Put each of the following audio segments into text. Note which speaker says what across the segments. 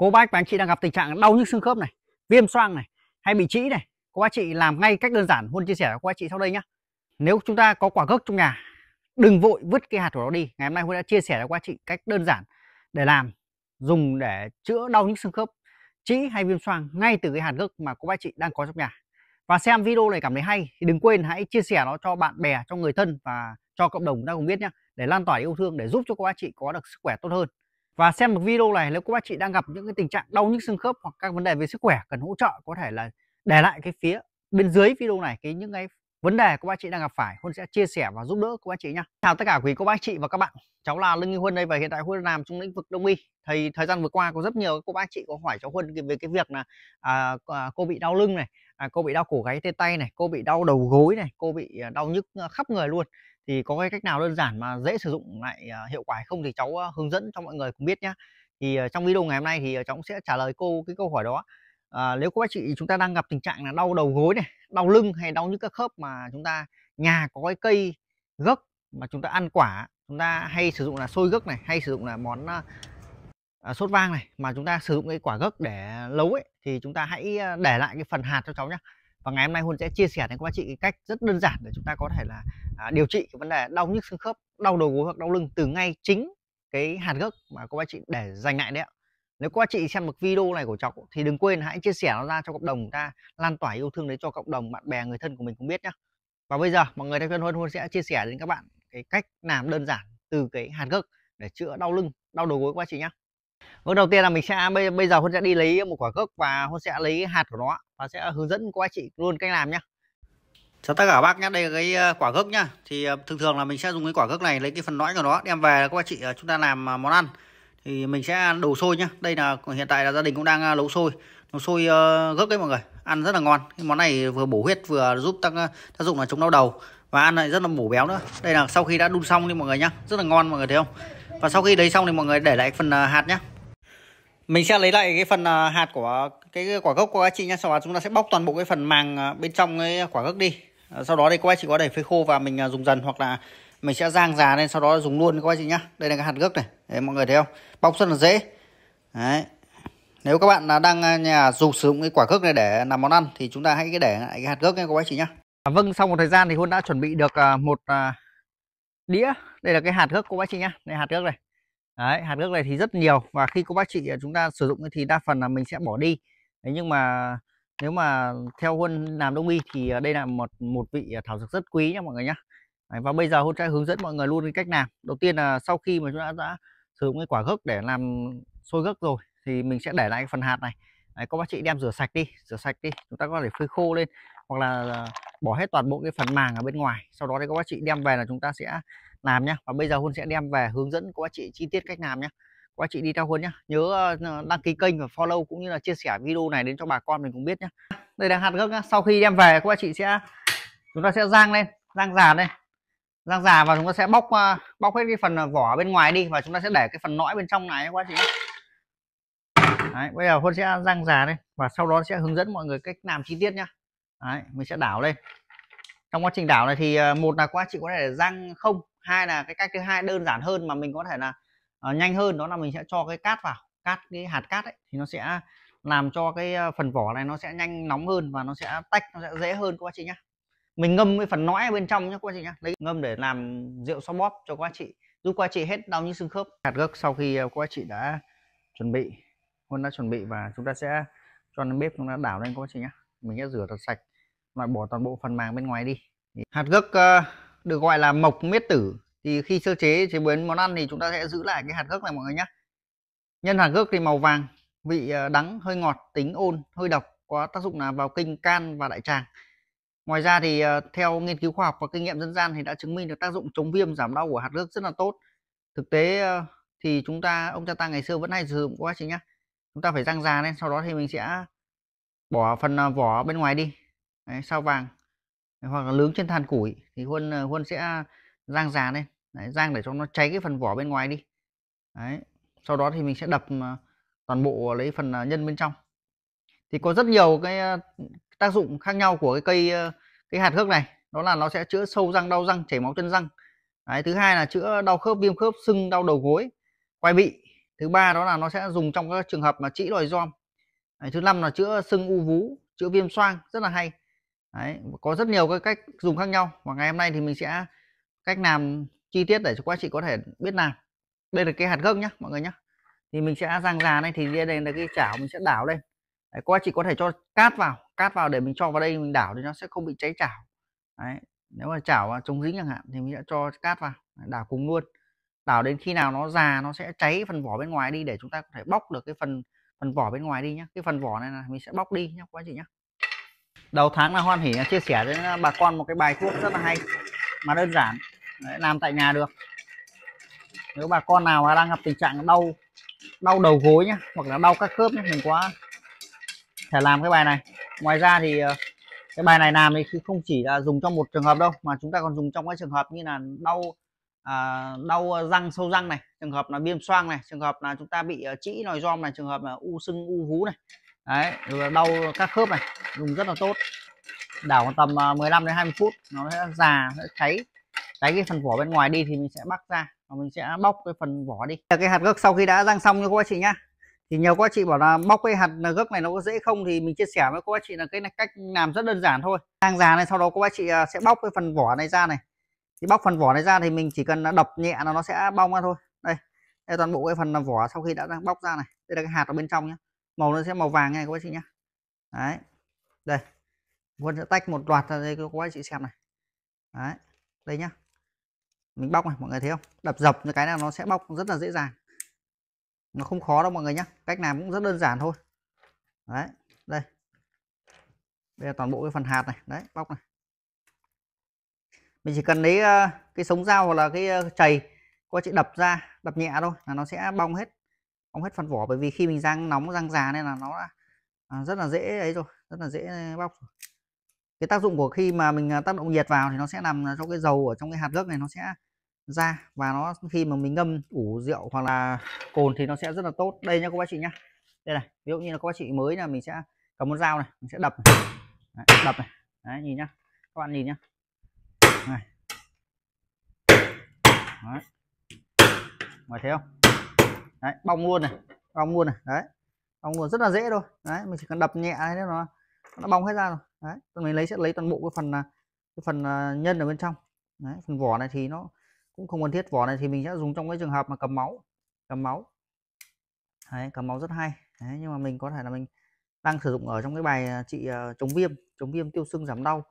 Speaker 1: cô bác và anh chị đang gặp tình trạng đau nhức xương khớp này viêm xoang này hay bị trĩ này cô bác chị làm ngay cách đơn giản huân chia sẻ với cô bác chị sau đây nhé nếu chúng ta có quả gốc trong nhà đừng vội vứt cái hạt của nó đi ngày hôm nay huân đã chia sẻ với cô bác chị cách đơn giản để làm dùng để chữa đau nhức xương khớp trĩ hay viêm xoang ngay từ cái hạt gốc mà cô bác chị đang có trong nhà và xem video này cảm thấy hay thì đừng quên hãy chia sẻ nó cho bạn bè cho người thân và cho cộng đồng đang cùng biết nhé để lan tỏa yêu thương để giúp cho cô bác chị có được sức khỏe tốt hơn và xem một video này nếu các bác chị đang gặp những cái tình trạng đau nhức xương khớp hoặc các vấn đề về sức khỏe cần hỗ trợ có thể là để lại cái phía bên dưới video này cái những cái vấn đề của bác chị đang gặp phải Huân sẽ chia sẻ và giúp đỡ của bác chị nhé Chào tất cả quý cô bác chị và các bạn Cháu là Lương Như Huân đây và hiện tại Huân làm trong lĩnh vực đông y Thì thời gian vừa qua có rất nhiều cô bác chị có hỏi cháu Huân về cái việc là à, à, cô bị đau lưng này à, Cô bị đau cổ gáy tê tay này Cô bị đau đầu gối này Cô bị à, đau nhức à, khắp người luôn thì có cái cách nào đơn giản mà dễ sử dụng lại à, hiệu quả hay không thì cháu à, hướng dẫn cho mọi người cũng biết nhé thì à, trong video ngày hôm nay thì cháu cũng sẽ trả lời cô cái câu hỏi đó à, nếu các bác chị chúng ta đang gặp tình trạng là đau đầu gối này đau lưng hay đau những các khớp mà chúng ta nhà có cái cây gấc mà chúng ta ăn quả chúng ta hay sử dụng là xôi gấc này hay sử dụng là món à, sốt vang này mà chúng ta sử dụng cái quả gấc để nấu ấy thì chúng ta hãy để lại cái phần hạt cho cháu nhé và ngày hôm nay Huân sẽ chia sẻ đến các chị cái cách rất đơn giản để chúng ta có thể là à, điều trị cái vấn đề đau nhức xương khớp đau đầu gối hoặc đau lưng từ ngay chính cái hạt gốc mà các bác chị để dành lại đấy ạ nếu các bác chị xem được video này của cháu thì đừng quên hãy chia sẻ nó ra cho cộng đồng chúng ta lan tỏa yêu thương đấy cho cộng đồng bạn bè người thân của mình cũng biết nhé và bây giờ mọi người theo chân Huân Huân sẽ chia sẻ đến các bạn cái cách làm đơn giản từ cái hạt gốc để chữa đau lưng đau đầu gối các bác chị nhé Vâng đầu tiên là mình sẽ bây, bây giờ Huân sẽ đi lấy một quả gốc và Huân sẽ lấy hạt của nó và sẽ hướng dẫn cô anh chị luôn cách làm nhé. chào tất cả các bác nhé đây là cái ờ, quả gốc nhá thì ờ, thường thường là mình sẽ dùng cái quả gốc này lấy cái phần lõi của nó đem về các anh chị ờ, chúng ta làm món ăn thì mình sẽ ăn đầu sôi nhá đây là hiện tại là gia đình cũng đang nấu sôi nấu sôi gốc đấy mọi người ăn rất là ngon cái món này vừa bổ huyết vừa giúp tăng tác dụng là chống đau đầu và ăn lại rất là bổ béo nữa đây là sau khi đã đun xong đi mọi người nhá rất là ngon mọi người thấy không và sau khi đấy xong thì mọi người để lại phần hạt nhá mình sẽ lấy lại cái phần hạt của cái quả gốc của các chị nhé sau đó chúng ta sẽ bóc toàn bộ cái phần màng à, bên trong cái quả gốc đi à, sau đó đây các chị có để phơi khô và mình à, dùng dần hoặc là mình sẽ rang già lên sau đó dùng luôn các anh chị nhá đây là cái hạt gốc này để mọi người thấy không bóc rất là dễ đấy nếu các bạn đang nhà dùng sử dụng cái quả gốc này để làm món ăn thì chúng ta hãy cái để lại cái hạt gốc nha các anh chị nhá à, vâng sau một thời gian thì huân đã chuẩn bị được một đĩa đây là cái hạt gốc của bác chị nhá đây hạt gốc này đấy hạt gốc này thì rất nhiều và khi cô bác chị chúng ta sử dụng thì đa phần là mình sẽ bỏ đi Đấy, nhưng mà nếu mà theo huân làm đông y thì à, đây là một một vị à, thảo dược rất quý nha mọi người nhé Đấy, và bây giờ huân sẽ hướng dẫn mọi người luôn cái cách làm đầu tiên là sau khi mà chúng ta đã sử dụng cái quả gấc để làm sôi gấc rồi thì mình sẽ để lại cái phần hạt này Đấy, các bác chị đem rửa sạch đi rửa sạch đi chúng ta có thể phơi khô lên hoặc là à, bỏ hết toàn bộ cái phần màng ở bên ngoài sau đó thì các bác chị đem về là chúng ta sẽ làm nhá và bây giờ huân sẽ đem về hướng dẫn các bác chị chi tiết cách làm nhé của chị đi theo Huấn nhá. Nhớ ờ, đăng ký kênh và follow cũng như là chia sẻ video này đến cho bà con mình cũng biết nhá. Đây là hạt gốc nhá. Sau khi đem về các anh chị sẽ chúng ta sẽ rang lên, rang già đây. Rang già và chúng ta sẽ bóc ờ, bóc hết cái phần ờ, vỏ bên ngoài đi và chúng ta sẽ để cái phần nõi bên trong này các anh chị. Đấy, bây giờ Huân sẽ rang già đây và sau đó sẽ hướng dẫn mọi người cách làm chi tiết nhá. Đấy, mình sẽ đảo lên. Trong quá trình đảo này thì một là quá chị có thể rang không, hai là cái cách thứ hai đơn giản hơn mà mình có thể là uh, nhanh hơn đó là mình sẽ cho cái cát vào cát cái hạt cát ấy, thì nó sẽ làm cho cái ờ, phần vỏ này nó sẽ nhanh nóng hơn và nó sẽ tách nó sẽ dễ hơn các bác chị nhé mình ngâm cái phần nõi ở bên trong nhé các bác chị nhé lấy ngâm để làm rượu xoa bóp cho các bác chị giúp các bác chị hết đau như xương khớp hạt gấc sau khi ờ, các bác chị đã chuẩn bị huân đã chuẩn bị và chúng ta sẽ cho lên bếp chúng ta đảo lên các bác chị nhé mình sẽ rửa thật sạch loại bỏ toàn bộ phần màng bên ngoài đi hạt gấc được gọi là mộc miết tử thì khi sơ chế chế biến món ăn thì chúng ta sẽ giữ lại cái hạt gấc này mọi người nhé nhân hạt gấc thì màu vàng vị ờ, đắng hơi ngọt tính ôn hơi độc có tác dụng là vào kinh can và đại tràng ngoài ra thì ờ, theo nghiên cứu khoa học và kinh nghiệm dân gian thì đã chứng minh được tác dụng chống viêm giảm đau của hạt gấc rất là tốt thực tế ờ, thì chúng ta ông cha ta ngày xưa vẫn hay sử dụng quá chị nhá chúng ta phải rang già lên sau đó thì mình sẽ bỏ phần vỏ bên ngoài đi Đấy, sao vàng hoặc là nướng trên than củi thì huân huân sẽ rang già lên đấy, rang để cho nó cháy cái phần vỏ bên ngoài đi đấy sau đó thì mình sẽ đập ờ, toàn bộ lấy phần ờ, nhân bên trong thì có rất nhiều cái ờ, tác dụng khác nhau của cái cây cái hạt hước này đó là nó sẽ chữa sâu răng đau răng chảy máu chân răng đấy, thứ hai là chữa đau khớp viêm khớp sưng đau đầu gối quai bị thứ ba đó là nó sẽ dùng trong các trường hợp mà trĩ đòi giom thứ năm là chữa sưng u vú chữa viêm xoang rất là hay đấy, có rất nhiều cái cách dùng khác nhau và ngày hôm nay thì mình sẽ cách làm chi tiết để cho các chị có thể biết làm đây là cái hạt gấc nhá mọi người nhá thì mình sẽ rang già này thì đây là cái chảo mình sẽ đảo lên đấy, các chị có thể cho cát vào cát vào để mình cho vào đây mình đảo thì nó sẽ không bị cháy chảo đấy nếu mà chảo chống dính chẳng hạn thì mình sẽ cho cát vào đảo cùng luôn đảo đến khi nào nó già nó sẽ cháy phần vỏ bên ngoài đi để chúng ta có thể bóc được cái phần phần vỏ bên ngoài đi nhá cái phần vỏ này là mình sẽ bóc đi nhé các chị nhá đầu tháng là hoan hỉ chia sẻ đến bà con một cái bài thuốc rất là hay mà đơn giản Đấy, làm tại nhà được nếu bà con nào mà đang gặp tình trạng đau đau đầu gối nhá hoặc là đau các khớp nhá, mình quá thể làm cái bài này ngoài ra thì ờ, cái bài này làm thì không chỉ là dùng trong một trường hợp đâu mà chúng ta còn dùng trong các trường hợp như là đau à, đau ờ, răng sâu răng này trường hợp là viêm xoang này trường hợp là chúng ta bị ờ, trĩ nòi giom này trường hợp là u sưng u vú này đấy rồi đau các khớp này dùng rất là tốt đảo một tầm 15 à, đến 20 phút nó sẽ già sẽ cháy cháy cái phần vỏ bên ngoài đi thì mình sẽ bắc ra và mình sẽ bóc cái phần vỏ đi cái hạt gấc sau khi đã rang xong nha các chị nhá thì nhiều các chị bảo là bóc cái hạt gấc này nó có dễ không thì mình chia sẻ với các chị là cái này cách làm rất đơn giản thôi rang già này sau đó các chị à, sẽ bóc cái phần vỏ này ra này thì bóc phần vỏ này ra thì mình chỉ cần đập nhẹ là nó sẽ bong ra thôi đây đây toàn bộ cái phần vỏ sau khi đã bóc ra này đây là cái hạt ở bên trong nhé màu nó sẽ màu vàng này các chị nhé đấy đây Vân sẽ tách một loạt ra đây cho các chị xem này. Đấy, đây nhá. Mình bóc này, mọi người thấy không? Đập dập như cái nào nó sẽ bóc rất là dễ dàng. Nó không khó đâu mọi người nhá. Cách làm cũng rất đơn giản thôi. Đấy, đây. Đây là toàn bộ cái phần hạt này, đấy, bóc này. Mình chỉ cần lấy ờ, cái sống dao hoặc là cái ờ, chày có chị đập ra, đập nhẹ thôi là nó sẽ bong hết bong hết phần vỏ bởi vì khi mình rang nóng rang già nên là nó à, rất là dễ ấy rồi, rất là dễ bóc rồi cái tác dụng của khi mà mình à, tác động nhiệt vào thì nó sẽ làm cho cái dầu ở trong cái hạt nước này nó sẽ ra và nó khi mà mình ngâm ủ rượu hoặc là cồn thì nó sẽ rất là tốt đây nhá các bác chị nhá đây này ví dụ như là các bác chị mới là mình sẽ cầm một dao này mình sẽ đập này. Đấy, đập này đấy nhìn nhá các bạn nhìn nhá này đấy. ngoài thấy không đấy bong luôn này bong luôn này đấy bong luôn rất là dễ thôi đấy mình chỉ cần đập nhẹ thế nó nó bong hết ra rồi đấy mình lấy sẽ lấy toàn bộ cái phần à, cái phần à, nhân ở bên trong đấy, phần vỏ này thì nó cũng không cần thiết vỏ này thì mình sẽ dùng trong cái trường hợp mà cầm máu cầm máu đấy, cầm máu rất hay đấy, nhưng mà mình có thể là mình đang sử dụng ở trong cái bài à, trị chống viêm chống viêm tiêu sưng giảm đau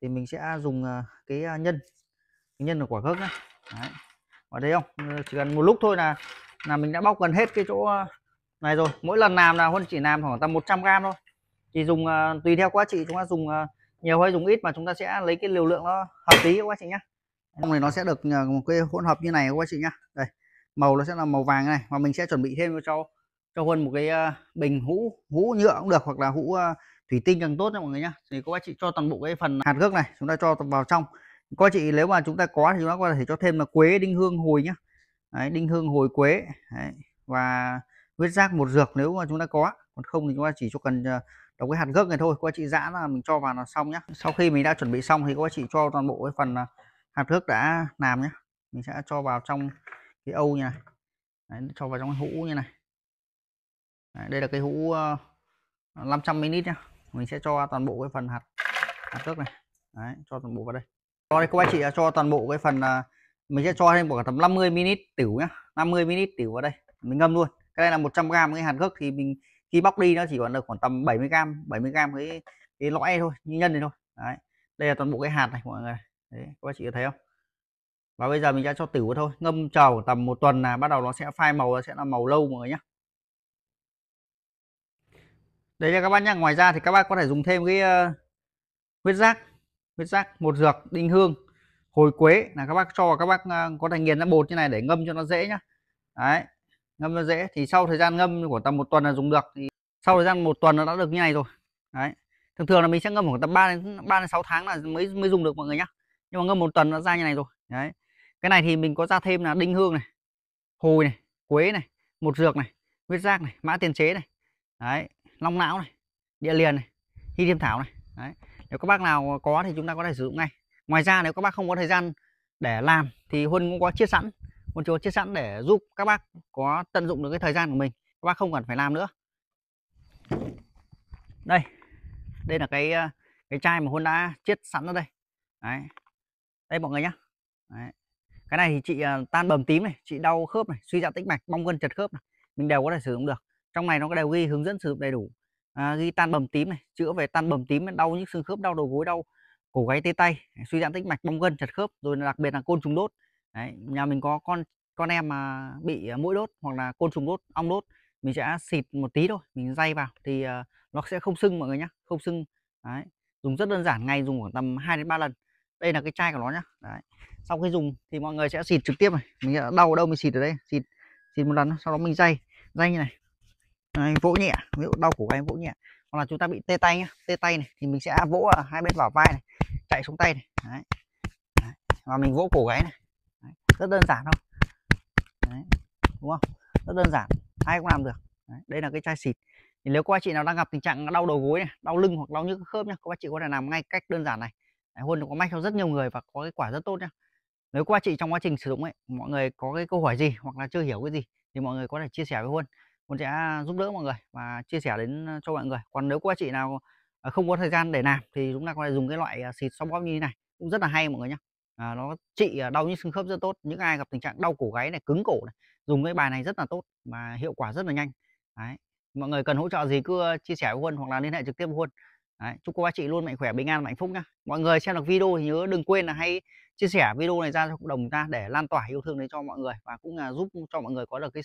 Speaker 1: thì mình sẽ dùng cái nhân cái nhân là quả gấc này đấy. ở đây không ờ, chỉ cần một lúc thôi là là mình đã bóc gần hết cái chỗ này rồi mỗi lần làm là huân chỉ làm khoảng tầm 100 gram thôi thì dùng uh, tùy theo quá trị chúng ta dùng uh, nhiều hay dùng ít mà chúng ta sẽ lấy cái liều lượng nó hợp lý quá chị nhá trong này nó sẽ được à, một cái hỗn hợp như này quá chị nhá đây màu nó sẽ là màu vàng này và mình sẽ chuẩn bị thêm cho cho huân một cái uh, bình hũ hũ nhựa cũng được hoặc là hũ uh, thủy tinh càng tốt nha mọi người nhá thì các chị cho toàn bộ cái phần hạt gốc này chúng ta cho vào trong các chị nếu mà chúng ta có thì chúng ta có thể cho thêm là quế đinh hương hồi nhá Đấy, đinh hương hồi quế Đấy. và huyết giác một dược nếu mà chúng ta có còn không thì chúng ta chỉ cho cần uh, đồng cái hạt gốc này thôi các chị dã là mình cho vào là xong nhé sau khi mình đã chuẩn bị xong thì các chị cho toàn bộ cái phần à, hạt thước đã làm nhé mình sẽ cho vào trong cái âu như này Đấy, cho vào trong cái hũ như này Đấy, đây là cái hũ 500 ờ, ml nhá mình sẽ cho toàn bộ cái phần hạt hạt gốc này Đấy, cho toàn bộ vào đây cho đây các bác chị à, cho toàn bộ cái phần à, mình sẽ cho thêm khoảng tầm 50 ml tiểu nhá 50 ml tiểu vào đây mình ngâm luôn cái này là 100 g cái hạt gốc thì mình khi bóc đi nó chỉ còn được khoảng tầm 70 gram 70 gram cái cái lõi thôi nhân này thôi đấy đây là toàn bộ cái hạt này mọi người đấy các chị thấy không và bây giờ mình sẽ cho tỉu thôi ngâm chờ tầm một tuần là bắt đầu nó sẽ phai màu sẽ là màu lâu mọi người nhé đấy là các bác nhá ngoài ra thì các bác có thể dùng thêm cái uh, huyết giác, huyết giác, một dược đinh hương hồi quế là các bác cho các bác uh, có thể nghiền ra bột như này để ngâm cho nó dễ nhá đấy ngâm nó dễ thì sau thời gian ngâm của tầm một tuần là dùng được thì sau thời gian một tuần nó đã được như này rồi đấy thường thường là mình sẽ ngâm khoảng tầm 3 đến 3 đến 6 tháng là mới mới dùng được mọi người nhá nhưng mà ngâm một tuần nó ra như này rồi đấy cái này thì mình có ra thêm là đinh hương này hồi này quế này một dược này huyết giác này mã tiền chế này đấy long não này địa liền này hy thiêm thảo này đấy nếu các bác nào có thì chúng ta có thể sử dụng ngay ngoài ra nếu các bác không có thời gian để làm thì huân cũng có chia sẵn một chúa chiết sẵn để giúp các bác có tận dụng được cái thời gian của mình các bác không cần phải làm nữa đây đây là cái ờ, cái chai mà Honda đã chiết sẵn ra đây đấy đây mọi người nhá đấy. cái này thì chị ờ, tan bầm tím này chị đau khớp này suy giãn dạ tĩnh mạch bong gân chật khớp này mình đều có thể sử dụng được trong này nó có đều ghi hướng dẫn sử dụng đầy đủ à, ghi tan bầm tím này chữa về tan bầm tím đau những xương khớp đau đầu gối đau cổ gáy tê tay suy giãn dạ tĩnh mạch bong gân chật khớp rồi đặc biệt là côn trùng đốt Đấy, nhà mình có con con em mà bị ờ, mũi đốt hoặc là côn trùng đốt, ong đốt, mình sẽ xịt một tí thôi, mình day vào thì ờ, nó sẽ không sưng mọi người nhá, không sưng. Đấy, dùng rất đơn giản, ngày dùng khoảng tầm 2 đến 3 lần. Đây là cái chai của nó nhá. Đấy. Sau khi dùng thì mọi người sẽ xịt trực tiếp này, mình đau ở đâu mình xịt ở đây, xịt xịt một lần sau đó mình day, day như này. Đấy, vỗ nhẹ, ví dụ đau cổ gáy vỗ nhẹ. Hoặc là chúng ta bị tê tay nhá, tê tay này thì mình sẽ vỗ ở hai bên vào vai này, chạy xuống tay này. Đấy. Đấy. Và mình vỗ cổ gáy này rất đơn giản không Đấy. đúng không rất đơn giản ai cũng làm được Đấy. đây là cái chai xịt thì nếu các chị nào đang gặp tình trạng đau đầu gối này, đau lưng hoặc đau nhức khớp nhá các bác chị có thể làm ngay cách đơn giản này Đấy, huân có mách cho rất nhiều người và có kết quả rất tốt nhá nếu qua chị trong quá trình sử dụng ấy mọi người có cái câu hỏi gì hoặc là chưa hiểu cái gì thì mọi người có thể chia sẻ với huân huân sẽ giúp đỡ mọi người và chia sẻ đến ờ, cho mọi người còn nếu qua chị nào ờ, không có thời gian để làm thì chúng ta có thể dùng cái loại ờ, xịt soft bóp như thế này cũng rất là hay mọi người nhé à, nó trị à, đau như xương khớp rất tốt những ai gặp tình trạng đau cổ gáy này cứng cổ này dùng cái bài này rất là tốt mà hiệu quả rất là nhanh đấy mọi người cần hỗ trợ gì cứ chia sẻ với huân hoặc là liên hệ trực tiếp với huân Đấy, chúc cô bác chị luôn mạnh khỏe, bình an, và hạnh phúc nhá. Mọi người xem được video thì nhớ đừng quên là hãy chia sẻ video này ra cho cộng đồng ta để lan tỏa yêu thương đến cho mọi người và cũng là giúp cho mọi người có được cái